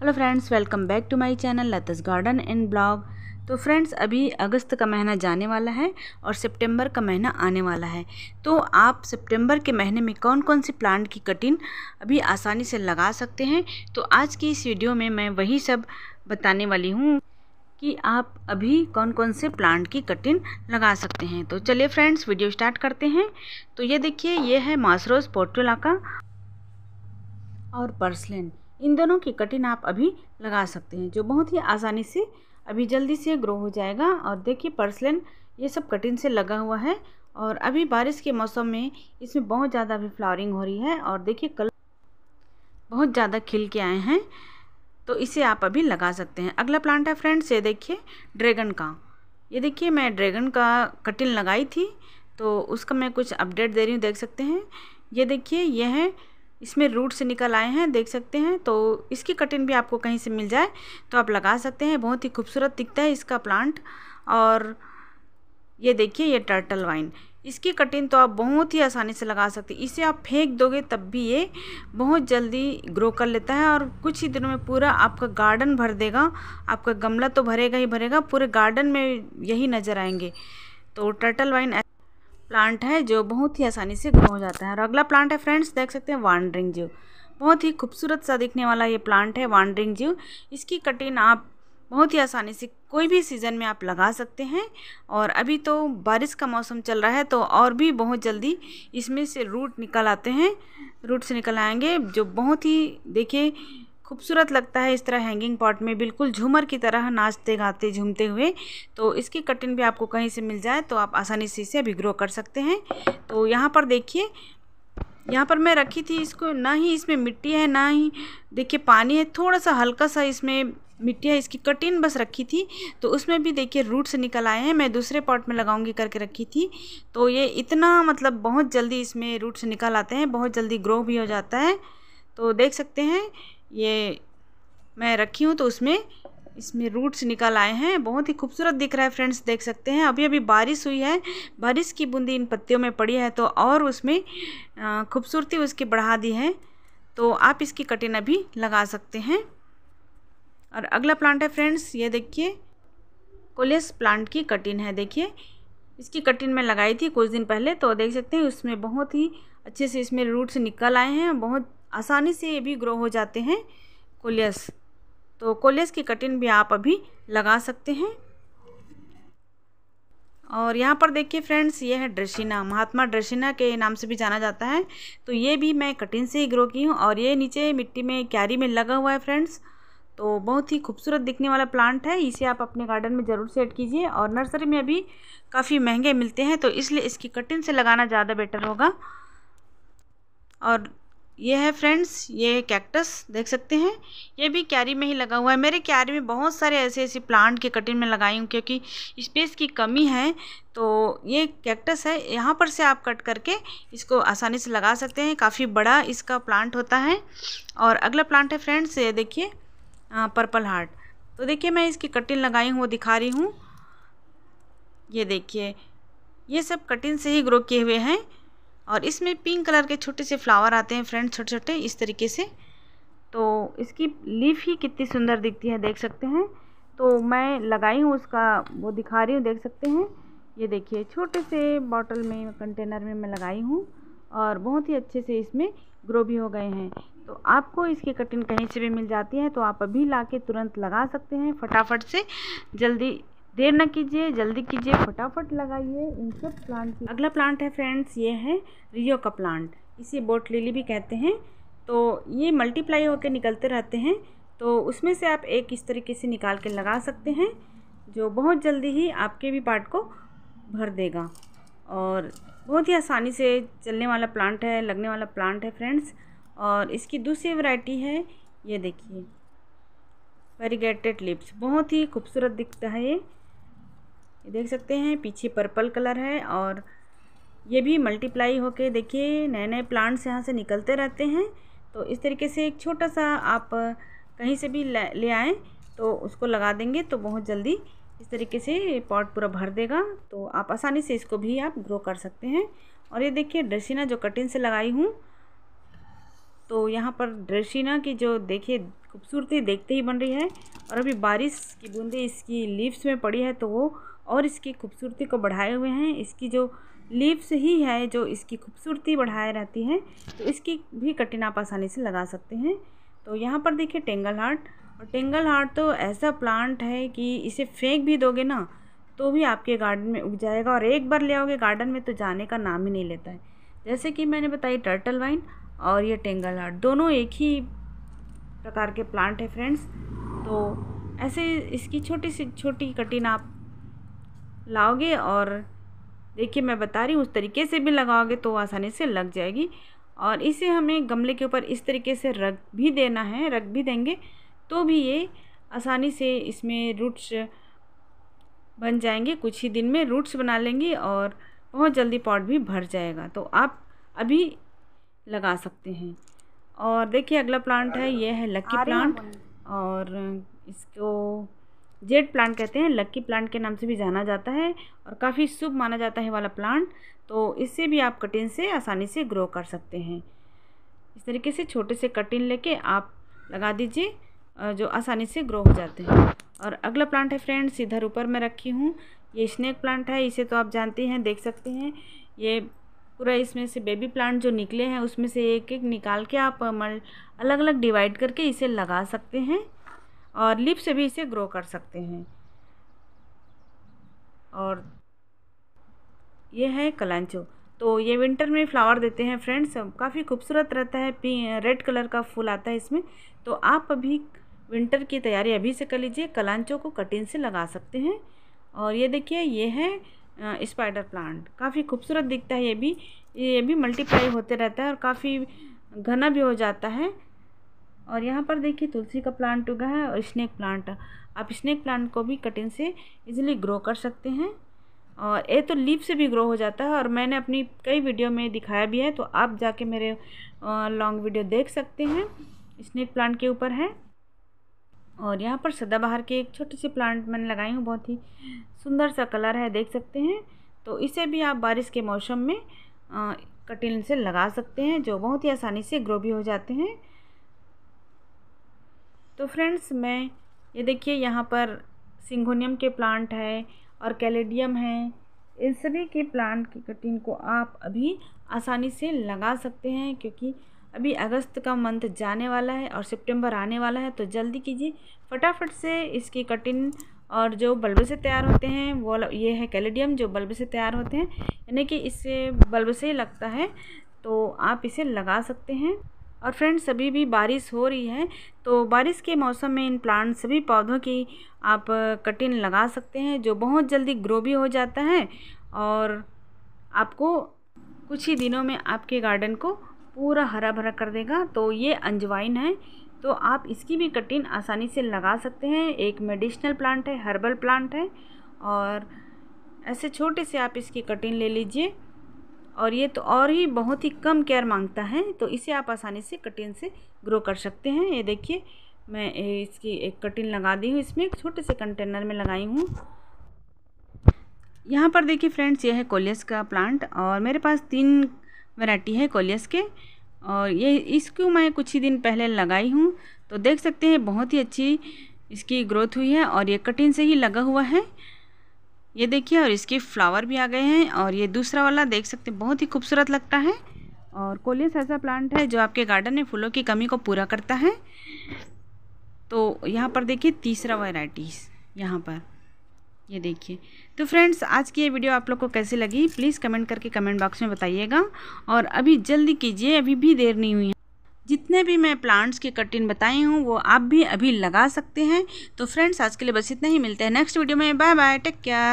hello friends welcome back to my channel लतस garden and blog तो friends अभी अगस्त का महीना जाने वाला है और सितंबर का महीना आने वाला है तो आप सितंबर के महीने में कौन कौन सी प्लांट की कटिंग अभी आसानी से लगा सकते हैं तो आज की इस वीडियो में मैं वही सब बताने वाली हूँ कि आप अभी कौन कौन से प्लांट की कटिंग लगा सकते हैं तो चलिए फ्रेंड्स वीडियो स्टार्ट करते हैं तो ये देखिए ये है मासरोस पोर्टोला का और पर्सलिन इन दोनों की कटिंग आप अभी लगा सकते हैं जो बहुत ही आसानी से अभी जल्दी से ग्रो हो जाएगा और देखिए पर्सलन ये सब कटिंग से लगा हुआ है और अभी बारिश के मौसम में इसमें बहुत ज़्यादा अभी फ्लावरिंग हो रही है और देखिए कल बहुत ज़्यादा खिल के आए हैं तो इसे आप अभी लगा सकते हैं अगला प्लांट है फ्रेंड्स ये देखिए ड्रैगन का ये देखिए मैं ड्रैगन का कटिंग लगाई थी तो उसका मैं कुछ अपडेट दे रही हूँ देख सकते हैं ये देखिए यह है इसमें रूट से निकल आए हैं देख सकते हैं तो इसकी कटिंग भी आपको कहीं से मिल जाए तो आप लगा सकते हैं बहुत ही खूबसूरत दिखता है इसका प्लांट और ये देखिए ये टर्टल वाइन इसकी कटिंग तो आप बहुत ही आसानी से लगा सकते हैं इसे आप फेंक दोगे तब भी ये बहुत जल्दी ग्रो कर लेता है और कुछ ही दिनों में पूरा आपका गार्डन भर देगा आपका गमला तो भरेगा ही भरेगा पूरे गार्डन में यही नज़र आएंगे तो टर्टल वाइन प्लांट है जो बहुत ही आसानी से ग्रो हो जाता है और अगला प्लांट है फ्रेंड्स देख सकते हैं वांडरिंग जीव बहुत ही खूबसूरत सा दिखने वाला ये प्लांट है वांडरिंग जीव इसकी कटिंग आप बहुत ही आसानी से कोई भी सीज़न में आप लगा सकते हैं और अभी तो बारिश का मौसम चल रहा है तो और भी बहुत जल्दी इसमें से रूट निकल आते हैं रूट से निकल आएंगे जो बहुत ही देखिए खूबसूरत लगता है इस तरह हैंगिंग पॉट में बिल्कुल झूमर की तरह नाचते गाते झूमते हुए तो इसकी कटिंग भी आपको कहीं से मिल जाए तो आप आसानी से इसे अभी ग्रो कर सकते हैं तो यहाँ पर देखिए यहाँ पर मैं रखी थी इसको ना ही इसमें मिट्टी है ना ही देखिए पानी है थोड़ा सा हल्का सा इसमें मिट्टी है इसकी कटिन बस रखी थी तो उसमें भी देखिए रूट से निकल आए हैं मैं दूसरे पॉट में लगाऊंगी करके रखी थी तो ये इतना मतलब बहुत जल्दी इसमें रूट से निकल आते हैं बहुत जल्दी ग्रो भी हो जाता है तो देख सकते हैं ये मैं रखी हूँ तो उसमें इसमें रूट्स निकल आए हैं बहुत ही खूबसूरत दिख रहा है फ्रेंड्स देख सकते हैं अभी अभी बारिश हुई है बारिश की बूंदी इन पत्तियों में पड़ी है तो और उसमें खूबसूरती उसकी बढ़ा दी है तो आप इसकी कटिन अभी लगा सकते हैं और अगला प्लांट है फ्रेंड्स ये देखिए कोलेस प्लांट की कटिन है देखिए इसकी कटिन मैं लगाई थी कुछ दिन पहले तो देख सकते हैं उसमें बहुत ही अच्छे से इसमें रूट्स निकल आए हैं बहुत आसानी से ये भी ग्रो हो जाते हैं कोलियस तो कोलियस की कटिंग भी आप अभी लगा सकते हैं और यहाँ पर देखिए फ्रेंड्स ये है ड्रेसिना महात्मा ड्रेसिना के नाम से भी जाना जाता है तो ये भी मैं कटिन से ही ग्रो की हूँ और ये नीचे मिट्टी में क्यारी में लगा हुआ है फ्रेंड्स तो बहुत ही खूबसूरत दिखने वाला प्लांट है इसे आप अपने गार्डन में ज़रूर सेट कीजिए और नर्सरी में अभी काफ़ी महंगे मिलते हैं तो इसलिए इसकी कटिन से लगाना ज़्यादा बेटर होगा और ये है फ्रेंड्स ये कैक्टस देख सकते हैं ये भी क्यारी में ही लगा हुआ है मेरे क्यारी में बहुत सारे ऐसे ऐसे प्लांट के कटिंग में लगाई हूँ क्योंकि स्पेस की कमी है तो ये कैक्टस है यहाँ पर से आप कट करके इसको आसानी से लगा सकते हैं काफ़ी बड़ा इसका प्लांट होता है और अगला प्लांट है फ्रेंड्स ये देखिए पर्पल हार्ट तो देखिए मैं इसकी कटिंग लगाई हूँ वो दिखा रही हूँ ये देखिए ये सब कटिंग से ही ग्रो किए हुए हैं और इसमें पिंक कलर के छोटे से फ्लावर आते हैं फ्रेंड छोटे छोटे इस तरीके से तो इसकी लीफ ही कितनी सुंदर दिखती है देख सकते हैं तो मैं लगाई हूँ उसका वो दिखा रही हूँ देख सकते हैं ये देखिए छोटे से बॉटल में कंटेनर में मैं लगाई हूँ और बहुत ही अच्छे से इसमें ग्रो भी हो गए हैं तो आपको इसकी कटिंग कहीं से भी मिल जाती है तो आप अभी ला के तुरंत लगा सकते हैं फटाफट से जल्दी देर ना कीजिए जल्दी कीजिए फटाफट लगाइए इन सब प्लांट अगला प्लांट है फ्रेंड्स ये है रियो का प्लांट इसे बोट लिली भी कहते हैं तो ये मल्टीप्लाई होकर निकलते रहते हैं तो उसमें से आप एक इस तरीके से निकाल के लगा सकते हैं जो बहुत जल्दी ही आपके भी पार्ट को भर देगा और बहुत ही आसानी से चलने वाला प्लांट है लगने वाला प्लांट है फ्रेंड्स और इसकी दूसरी वैरायटी है ये देखिए वेरीगेटेड लिप्स बहुत ही खूबसूरत दिखता है ये देख सकते हैं पीछे पर्पल कलर है और ये भी मल्टीप्लाई होके देखिए नए नए प्लांट्स यहाँ से निकलते रहते हैं तो इस तरीके से एक छोटा सा आप कहीं से भी ले आएँ तो उसको लगा देंगे तो बहुत जल्दी इस तरीके से पॉट पूरा भर देगा तो आप आसानी से इसको भी आप ग्रो कर सकते हैं और ये देखिए ड्रेसिना जो कटिंग से लगाई हूँ तो यहाँ पर ड्रेसिना की जो देखिए खूबसूरती देखते ही बन रही है और अभी बारिश की बूंदें इसकी लीव्स में पड़ी है तो वो और इसकी खूबसूरती को बढ़ाए हुए हैं इसकी जो लीव्स ही है जो इसकी खूबसूरती बढ़ाए रहती है तो इसकी भी कटिंग आप आसानी से लगा सकते हैं तो यहाँ पर देखिए टेंगल हार्ट और टेंगल हार्ट तो ऐसा प्लांट है कि इसे फेंक भी दोगे ना तो भी आपके गार्डन में उग जाएगा और एक बार ले आओगे गार्डन में तो जाने का नाम ही नहीं लेता है जैसे कि मैंने बताई टर्टल वाइन और ये टेंगल हार्ट दोनों एक ही प्रकार के प्लांट है फ्रेंड्स तो ऐसे इसकी छोटी सी छोटी कटिंग आप लाओगे और देखिए मैं बता रही हूँ उस तरीके से भी लगाओगे तो आसानी से लग जाएगी और इसे हमें गमले के ऊपर इस तरीके से रख भी देना है रख भी देंगे तो भी ये आसानी से इसमें रूट्स बन जाएंगे कुछ ही दिन में रूट्स बना लेंगे और बहुत जल्दी पॉट भी भर जाएगा तो आप अभी लगा सकते हैं और देखिए अगला प्लांट है ये है लक्की प्लांट और इसको जेड प्लांट कहते हैं लक्की प्लांट के नाम से भी जाना जाता है और काफ़ी शुभ माना जाता है वाला प्लांट तो इससे भी आप कटिन से आसानी से ग्रो कर सकते हैं इस तरीके से छोटे से कटिन लेके आप लगा दीजिए जो आसानी से ग्रो हो जाते हैं और अगला प्लांट है फ्रेंड्स इधर ऊपर मैं रखी हूँ ये स्नेक प्लांट है इसे तो आप जानते हैं देख सकते हैं ये पूरा इसमें से बेबी प्लांट जो निकले हैं उसमें से एक एक निकाल के आप अलग अलग डिवाइड करके इसे लगा सकते हैं और लिप से भी इसे ग्रो कर सकते हैं और ये है कलांचो तो ये विंटर में फ्लावर देते हैं फ्रेंड्स काफ़ी खूबसूरत रहता है पी रेड कलर का फूल आता है इसमें तो आप अभी विंटर की तैयारी अभी से कर लीजिए कलांचो को कटिंग से लगा सकते हैं और ये देखिए ये है स्पाइडर प्लांट काफ़ी खूबसूरत दिखता है ये भी ये भी मल्टीप्लाई होते रहता है और काफ़ी घना भी हो जाता है और यहाँ पर देखिए तुलसी का प्लांट उगा है और स्नेक प्लांट आप स्नेक प्लांट को भी कटिंग से इजीली ग्रो कर सकते हैं और ये तो लीव से भी ग्रो हो जाता है और मैंने अपनी कई वीडियो में दिखाया भी है तो आप जाके मेरे लॉन्ग वीडियो देख सकते हैं स्नेक प्लांट के ऊपर है और यहाँ पर सदाबहार के एक छोटे से प्लांट मैंने लगाई हूँ बहुत ही सुंदर सा कलर है देख सकते हैं तो इसे भी आप बारिश के मौसम में कटिन से लगा सकते हैं जो बहुत ही आसानी से ग्रो भी हो जाते हैं तो फ्रेंड्स मैं ये देखिए यहाँ पर सिंगोनियम के प्लांट है और कैलेडियम है इन सभी के प्लांट की कटिंग को आप अभी आसानी से लगा सकते हैं क्योंकि अभी अगस्त का मंथ जाने वाला है और सितंबर आने वाला है तो जल्दी कीजिए फटाफट से इसकी कटिंग और जो बल्ब से तैयार होते हैं वो ये है कैलेडियम जो बल्ब से तैयार होते हैं यानी कि इससे बल्ब से ही लगता है तो आप इसे लगा सकते हैं और फ्रेंड्स अभी भी बारिश हो रही है तो बारिश के मौसम में इन प्लांट सभी पौधों की आप कटिंग लगा सकते हैं जो बहुत जल्दी ग्रो भी हो जाता है और आपको कुछ ही दिनों में आपके गार्डन को पूरा हरा भरा कर देगा तो ये अंजवाइन है तो आप इसकी भी कटिंग आसानी से लगा सकते हैं एक मेडिसिनल प्लांट है हर्बल प्लांट है और ऐसे छोटे से आप इसकी कटिंग ले लीजिए और ये तो और ही बहुत ही कम केयर मांगता है तो इसे आप आसानी से कटिन से ग्रो कर सकते हैं ये देखिए मैं इसकी एक कटिन लगा दी हूँ इसमें एक छोटे से कंटेनर में लगाई हूँ यहाँ पर देखिए फ्रेंड्स ये है कोलियस का प्लांट और मेरे पास तीन वैरायटी है कोलियस के और ये इसको मैं कुछ ही दिन पहले लगाई हूँ तो देख सकते हैं बहुत ही अच्छी इसकी ग्रोथ हुई है और ये कटिन से ही लगा हुआ है ये देखिए और इसके फ्लावर भी आ गए हैं और ये दूसरा वाला देख सकते हैं बहुत ही खूबसूरत लगता है और कोलियस ऐसा प्लांट है जो आपके गार्डन में फूलों की कमी को पूरा करता है तो यहाँ पर देखिए तीसरा वैराइटीज़ यहाँ पर ये देखिए तो फ्रेंड्स आज की ये वीडियो आप लोग को कैसी लगी प्लीज़ कमेंट करके कमेंट बॉक्स में बताइएगा और अभी जल्दी कीजिए अभी भी देर नहीं हुई है जितने भी मैं प्लांट्स के कटिन बताई हूँ वो आप भी अभी लगा सकते हैं तो फ्रेंड्स आज के लिए बस इतना ही मिलते हैं नेक्स्ट वीडियो में बाय बाय टेक केयर